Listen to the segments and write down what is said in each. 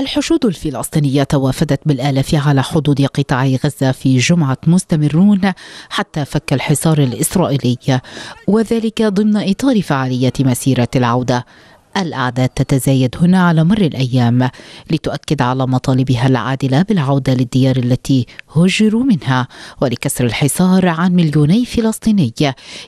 الحشود الفلسطينية توافدت بالآلاف على حدود قطاع غزة في جمعة مستمرون حتى فك الحصار الإسرائيلي وذلك ضمن إطار فعالية مسيرة العودة الأعداد تتزايد هنا على مر الأيام لتؤكد على مطالبها العادلة بالعودة للديار التي هجروا منها ولكسر الحصار عن مليوني فلسطيني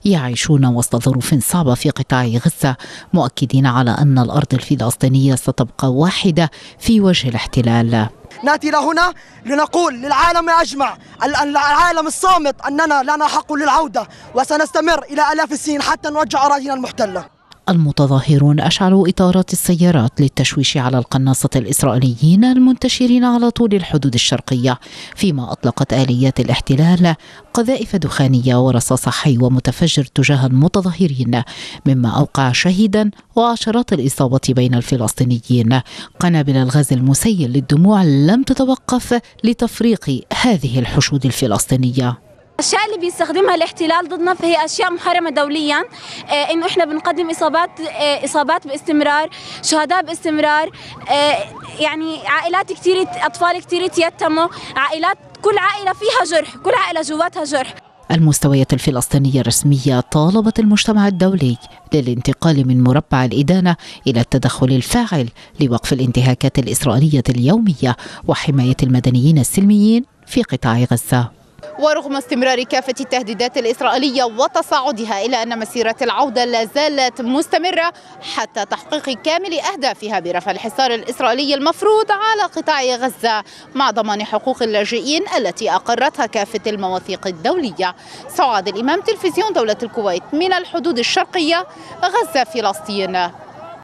يعيشون وسط ظروف صعبة في قطاع غزة مؤكدين على أن الأرض الفلسطينية ستبقى واحدة في وجه الاحتلال ناتي لهنا لنقول للعالم أجمع العالم الصامت أننا لنا حق للعودة وسنستمر إلى آلاف السنين حتى نرجع أراضينا المحتلة المتظاهرون أشعلوا إطارات السيارات للتشويش على القناصة الإسرائيليين المنتشرين على طول الحدود الشرقية فيما أطلقت آليات الاحتلال قذائف دخانية ورصاص حي ومتفجر تجاه المتظاهرين مما أوقع شهيدا وعشرات الإصابة بين الفلسطينيين قنابل الغاز المسيل للدموع لم تتوقف لتفريق هذه الحشود الفلسطينية الاشياء اللي بيستخدمها الاحتلال ضدنا فهي اشياء محرمه دوليا آه، انه احنا بنقدم اصابات آه، اصابات باستمرار شهداء باستمرار آه، يعني عائلات كثير اطفال كثير تيتموا عائلات كل عائله فيها جرح كل عائله جواتها جرح المستويات الفلسطينية الرسمية طالبت المجتمع الدولي للانتقال من مربع الإدانة إلى التدخل الفاعل لوقف الانتهاكات الإسرائيلية اليومية وحماية المدنيين السلميين في قطاع غزة ورغم استمرار كافة التهديدات الإسرائيلية وتصاعدها إلا أن مسيرة العودة لا زالت مستمرة حتى تحقيق كامل أهدافها برفع الحصار الإسرائيلي المفروض على قطاع غزة مع ضمان حقوق اللاجئين التي أقرتها كافة المواثيق الدولية سعاد الإمام تلفزيون دولة الكويت من الحدود الشرقية غزة فلسطين